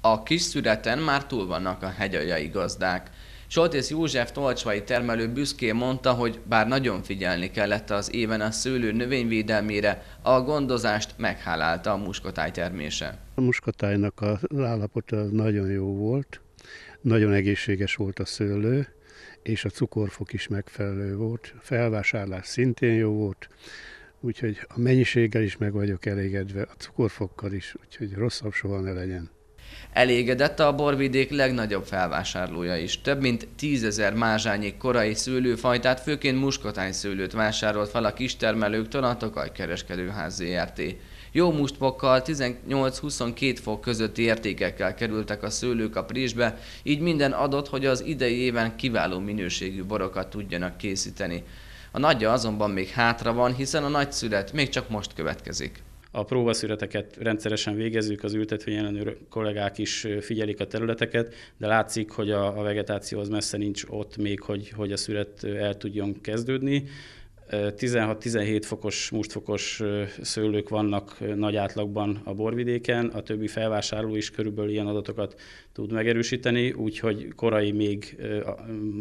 A kis születen már túl vannak a hegyaljai gazdák. Soltész József tolcsvai termelő büszkén mondta, hogy bár nagyon figyelni kellett az éven a szőlő növényvédelmére, a gondozást meghálálta a muskotáj termése. A muskotájnak az állapota nagyon jó volt, nagyon egészséges volt a szőlő, és a cukorfok is megfelelő volt, felvásárlás szintén jó volt, úgyhogy a mennyiséggel is meg vagyok elégedve, a cukorfokkal is, úgyhogy rosszabb soha ne legyen. Elégedett a borvidék legnagyobb felvásárlója is. Több mint tízezer mázsányi korai szőlőfajtát, főként muskotány szőlőt vásárolt fel a kistermelőktől a Tokaj Kereskedőház ZRT. Jó mustpokkal 18-22 fok közötti értékekkel kerültek a szőlők a prízsbe, így minden adott, hogy az idei éven kiváló minőségű borokat tudjanak készíteni. A nagyja azonban még hátra van, hiszen a nagyszület még csak most következik. A próbaszületeket rendszeresen végezzük, az ültetvény ellenőr kollégák is figyelik a területeket, de látszik, hogy a, a vegetáció az messze nincs ott még, hogy, hogy a szület el tudjon kezdődni. 16-17 fokos, mustfokos szőlők vannak nagy átlagban a borvidéken, a többi felvásárló is körülbelül ilyen adatokat tud megerősíteni, úgyhogy korai még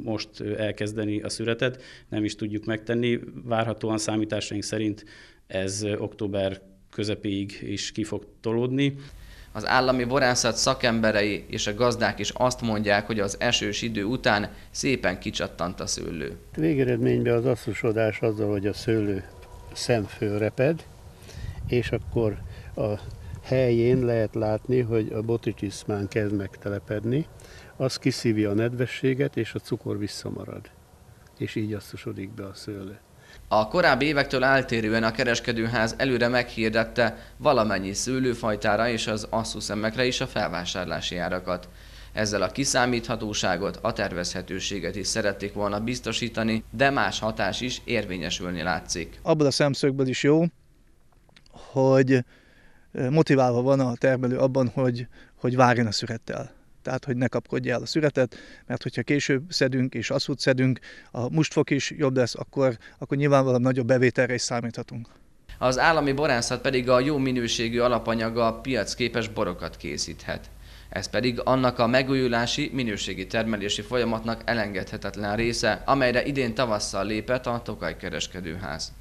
most elkezdeni a szüretet, nem is tudjuk megtenni. Várhatóan számításaink szerint ez október közepéig is ki fog tolódni. Az állami borászat szakemberei és a gazdák is azt mondják, hogy az esős idő után szépen kicsattant a szőlő. Végeredményben az asszusodás azzal, hogy a szőlő szemfő reped, és akkor a helyén lehet látni, hogy a boticsiszmán kezd megtelepedni, az kiszívja a nedvességet, és a cukor visszamarad, és így asszusodik be a szőlő. A korábbi évektől eltérően a kereskedőház előre meghirdette valamennyi szőlőfajtára és az asszuszemekre is a felvásárlási árakat. Ezzel a kiszámíthatóságot, a tervezhetőséget is szerették volna biztosítani, de más hatás is érvényesülni látszik. Abban a szemszögből is jó, hogy motiválva van a termelő abban, hogy, hogy várjon a szürettel tehát hogy ne kapkodja el a szüretet, mert hogyha később szedünk és aszút szedünk, a mustfok is jobb lesz, akkor, akkor nyilvánvalóan nagyobb bevételre is számíthatunk. Az állami borászat pedig a jó minőségű alapanyaga a piacképes borokat készíthet. Ez pedig annak a megújulási, minőségi termelési folyamatnak elengedhetetlen része, amelyre idén tavasszal lépett a Tokaj Kereskedőház.